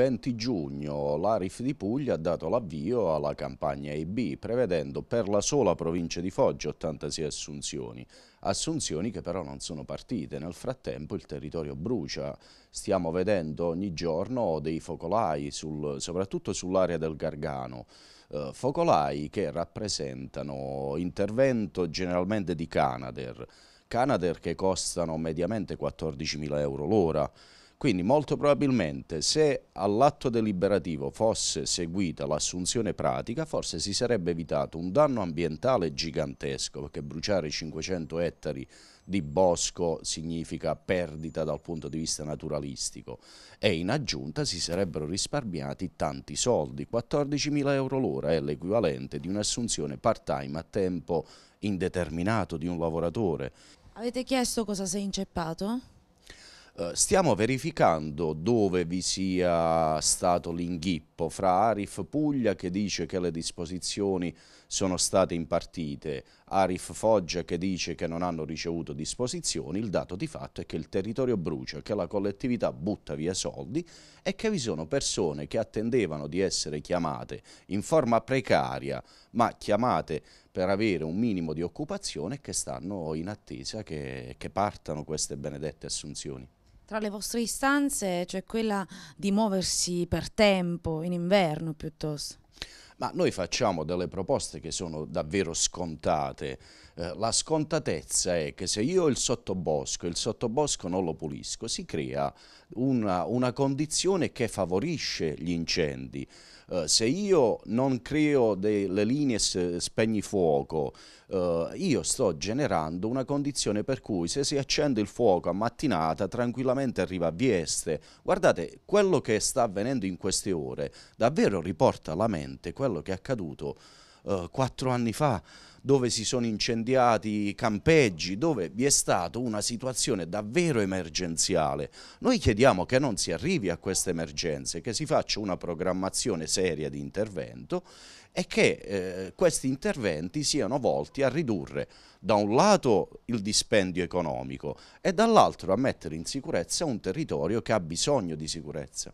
20 giugno l'Arif di Puglia ha dato l'avvio alla campagna EB, prevedendo per la sola provincia di Foggia 86 assunzioni, assunzioni che però non sono partite. Nel frattempo il territorio brucia, stiamo vedendo ogni giorno dei focolai, sul, soprattutto sull'area del Gargano, eh, focolai che rappresentano intervento generalmente di Canadair, Canadair che costano mediamente 14.000 euro l'ora, quindi molto probabilmente se all'atto deliberativo fosse seguita l'assunzione pratica forse si sarebbe evitato un danno ambientale gigantesco perché bruciare 500 ettari di bosco significa perdita dal punto di vista naturalistico e in aggiunta si sarebbero risparmiati tanti soldi, 14.000 euro l'ora è l'equivalente di un'assunzione part time a tempo indeterminato di un lavoratore. Avete chiesto cosa sei inceppato? Eh, stiamo verificando dove vi sia stato l'inghippo fra Arif Puglia che dice che le disposizioni sono state impartite, Arif Foggia che dice che non hanno ricevuto disposizioni, il dato di fatto è che il territorio brucia, che la collettività butta via soldi e che vi sono persone che attendevano di essere chiamate in forma precaria, ma chiamate per avere un minimo di occupazione e che stanno in attesa che, che partano queste benedette assunzioni. Tra le vostre istanze c'è cioè quella di muoversi per tempo, in inverno piuttosto ma noi facciamo delle proposte che sono davvero scontate. Eh, la scontatezza è che se io ho il sottobosco, il sottobosco non lo pulisco, si crea una, una condizione che favorisce gli incendi. Uh, se io non creo delle linee spegnifuoco, uh, io sto generando una condizione per cui se si accende il fuoco a mattinata tranquillamente arriva a Vieste. Guardate, quello che sta avvenendo in queste ore davvero riporta alla mente quella macello che è accaduto eh, quattro anni fa, dove si sono incendiati campeggi, dove vi è stata una situazione davvero emergenziale. Noi chiediamo che non si arrivi a queste emergenze, che si faccia una programmazione seria di intervento e che eh, questi interventi siano volti a ridurre da un lato il dispendio economico e dall'altro a mettere in sicurezza un territorio che ha bisogno di sicurezza.